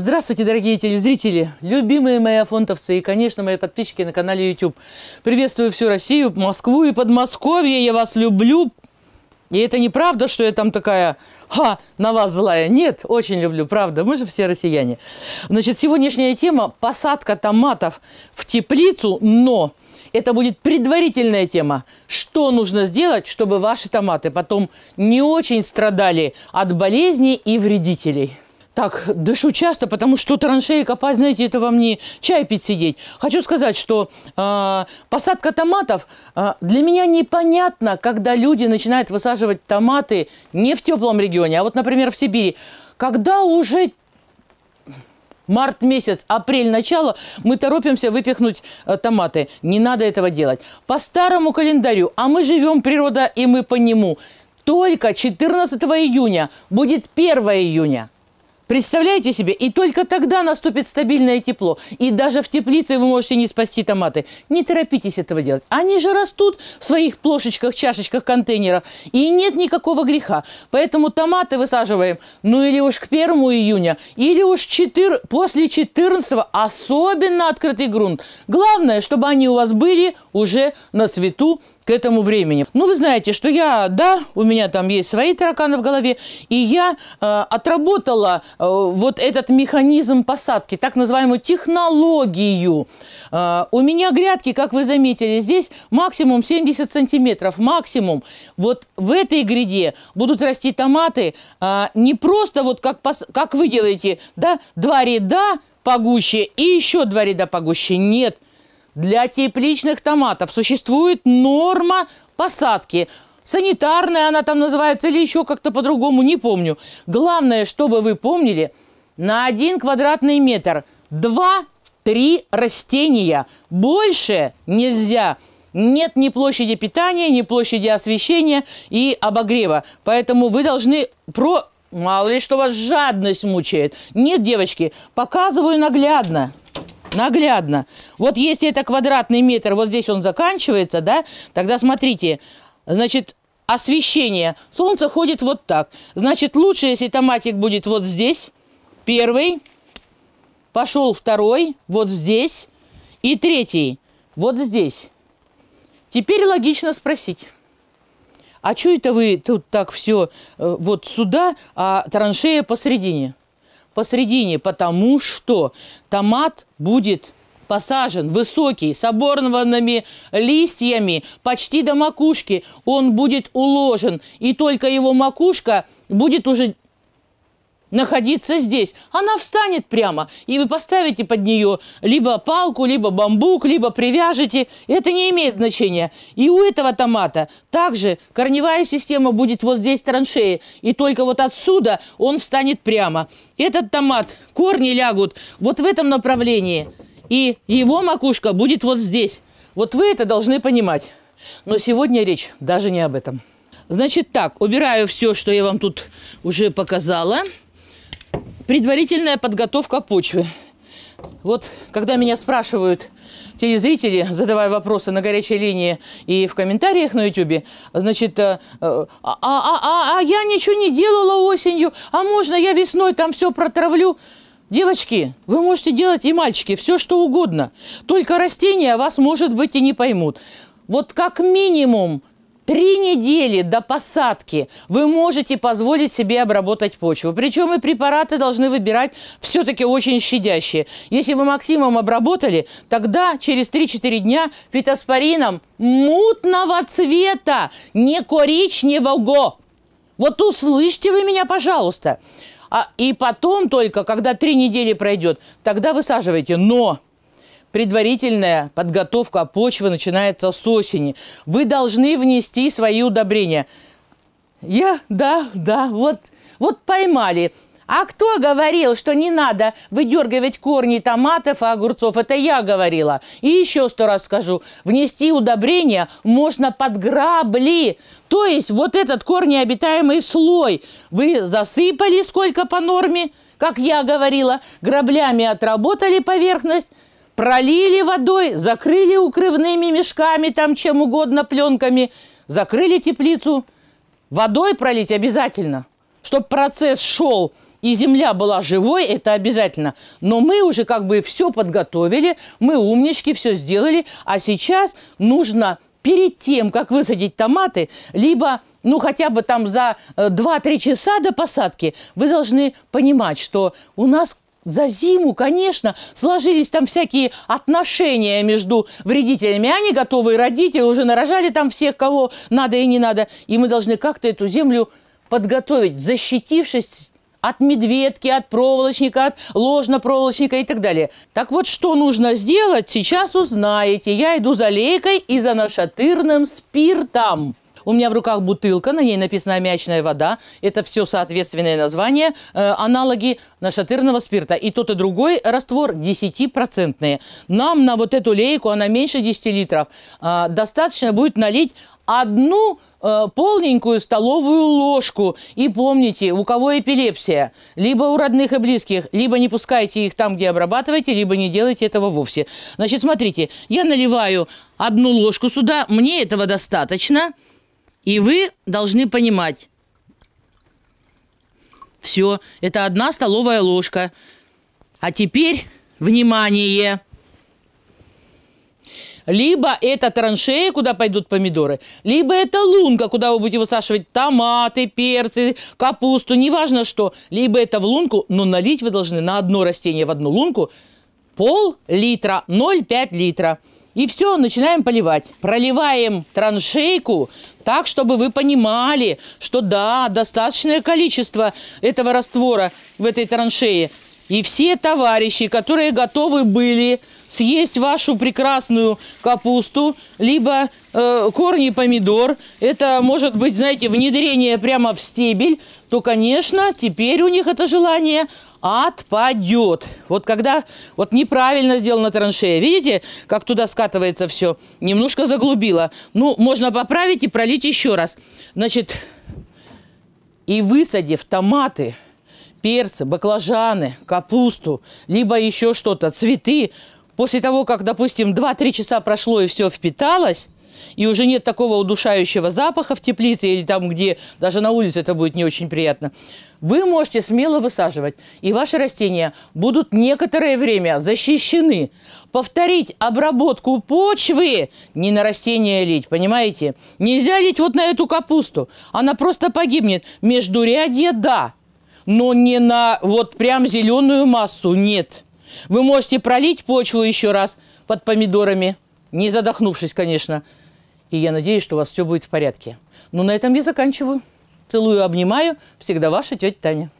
Здравствуйте, дорогие телезрители, любимые мои афонтовцы и, конечно, мои подписчики на канале YouTube. Приветствую всю Россию, Москву и Подмосковье. Я вас люблю. И это не правда, что я там такая, ха, на вас злая. Нет, очень люблю, правда, мы же все россияне. Значит, сегодняшняя тема – посадка томатов в теплицу, но это будет предварительная тема. Что нужно сделать, чтобы ваши томаты потом не очень страдали от болезней и вредителей? так дышу часто, потому что траншеи копать, знаете, это вам не чай пить сидеть. Хочу сказать, что э, посадка томатов э, для меня непонятна, когда люди начинают высаживать томаты не в теплом регионе, а вот, например, в Сибири, когда уже март месяц, апрель начало, мы торопимся выпихнуть э, томаты. Не надо этого делать. По старому календарю, а мы живем природа и мы по нему, только 14 июня будет 1 июня. Представляете себе? И только тогда наступит стабильное тепло. И даже в теплице вы можете не спасти томаты. Не торопитесь этого делать. Они же растут в своих плошечках, чашечках, контейнерах. И нет никакого греха. Поэтому томаты высаживаем, ну или уж к 1 июня, или уж 4, после 14, особенно открытый грунт. Главное, чтобы они у вас были уже на цвету к этому времени. Ну, вы знаете, что я, да, у меня там есть свои тараканы в голове, и я э, отработала э, вот этот механизм посадки, так называемую технологию. Э, у меня грядки, как вы заметили, здесь максимум 70 сантиметров, максимум. Вот в этой гряде будут расти томаты э, не просто вот как, как вы делаете, да, два ряда погуще и еще два ряда погуще. Нет, для тепличных томатов существует норма посадки. Санитарная она там называется или еще как-то по-другому, не помню. Главное, чтобы вы помнили, на один квадратный метр два три растения. Больше нельзя. Нет ни площади питания, ни площади освещения и обогрева. Поэтому вы должны про... Мало ли, что вас жадность мучает. Нет, девочки, показываю наглядно наглядно. Вот если это квадратный метр, вот здесь он заканчивается, да, тогда смотрите, значит, освещение. Солнце ходит вот так. Значит, лучше, если томатик будет вот здесь, первый, пошел второй, вот здесь, и третий, вот здесь. Теперь логично спросить. А что это вы тут так все э, вот сюда, а траншея посередине? посредине, потому что томат будет посажен высокий, с оборванными листьями, почти до макушки. Он будет уложен, и только его макушка будет уже находиться здесь. Она встанет прямо, и вы поставите под нее либо палку, либо бамбук, либо привяжете. Это не имеет значения. И у этого томата также корневая система будет вот здесь траншеи, и только вот отсюда он встанет прямо. Этот томат, корни лягут вот в этом направлении, и его макушка будет вот здесь. Вот вы это должны понимать. Но сегодня речь даже не об этом. Значит так, убираю все, что я вам тут уже показала. Предварительная подготовка почвы. Вот когда меня спрашивают телезрители, задавая вопросы на горячей линии и в комментариях на YouTube, значит, э, э, «А, а, а, а, а я ничего не делала осенью, а можно я весной там все протравлю? Девочки, вы можете делать и мальчики, все что угодно. Только растения вас, может быть, и не поймут. Вот как минимум три недели до посадки вы можете позволить себе обработать почву. Причем и препараты должны выбирать все-таки очень щадящие. Если вы максимум обработали, тогда через 3-4 дня фитоспорином мутного цвета, не коричневого. Вот услышьте вы меня, пожалуйста. А, и потом только, когда три недели пройдет, тогда высаживайте. Но Предварительная подготовка а почвы начинается с осени. Вы должны внести свои удобрения. Я, да, да, вот, вот поймали. А кто говорил, что не надо выдергивать корни томатов и огурцов? Это я говорила. И еще сто раз скажу. Внести удобрения можно под грабли. То есть вот этот корнеобитаемый слой вы засыпали сколько по норме, как я говорила, граблями отработали поверхность, Пролили водой, закрыли укрывными мешками, там чем угодно, пленками, закрыли теплицу. Водой пролить обязательно, чтобы процесс шел и земля была живой, это обязательно. Но мы уже как бы все подготовили, мы умнички, все сделали, а сейчас нужно перед тем, как высадить томаты, либо ну хотя бы там за 2-3 э, часа до посадки, вы должны понимать, что у нас за зиму, конечно, сложились там всякие отношения между вредителями. Они готовые родители, уже нарожали там всех, кого надо и не надо. И мы должны как-то эту землю подготовить, защитившись от медведки, от проволочника, от ложнопроволочника и так далее. Так вот, что нужно сделать, сейчас узнаете. Я иду за лейкой и за нашатырным спиртом. У меня в руках бутылка, на ней написано «аммиачная вода». Это все соответственные названия, э, аналоги нашатырного спирта. И тот, и другой раствор 10-процентные. Нам на вот эту лейку, она меньше 10 литров, э, достаточно будет налить одну э, полненькую столовую ложку. И помните, у кого эпилепсия, либо у родных и близких, либо не пускайте их там, где обрабатываете, либо не делайте этого вовсе. Значит, смотрите, я наливаю одну ложку сюда, мне этого достаточно – и вы должны понимать. Все, это одна столовая ложка. А теперь, внимание! Либо это траншея, куда пойдут помидоры, либо это лунка, куда вы будете высаживать томаты, перцы, капусту, неважно что. Либо это в лунку, но налить вы должны на одно растение в одну лунку пол литра, 0,5 литра. И все, начинаем поливать. Проливаем траншейку так, чтобы вы понимали, что да, достаточное количество этого раствора в этой траншее. И все товарищи, которые готовы были съесть вашу прекрасную капусту, либо э, корни помидор, это может быть, знаете, внедрение прямо в стебель, то, конечно, теперь у них это желание отпадет. Вот когда вот неправильно сделана траншея, видите, как туда скатывается все, немножко заглубило. Ну, можно поправить и пролить еще раз. Значит, и высадив томаты, перцы, баклажаны, капусту, либо еще что-то, цветы, после того, как, допустим, 2-3 часа прошло и все впиталось, и уже нет такого удушающего запаха в теплице или там, где даже на улице это будет не очень приятно, вы можете смело высаживать. И ваши растения будут некоторое время защищены. Повторить обработку почвы не на растения лить, понимаете? Нельзя лить вот на эту капусту. Она просто погибнет. Междурядье – да, но не на вот прям зеленую массу – нет. Вы можете пролить почву еще раз под помидорами, не задохнувшись, конечно. И я надеюсь, что у вас все будет в порядке. Ну, на этом я заканчиваю. Целую, обнимаю. Всегда ваша тетя Таня.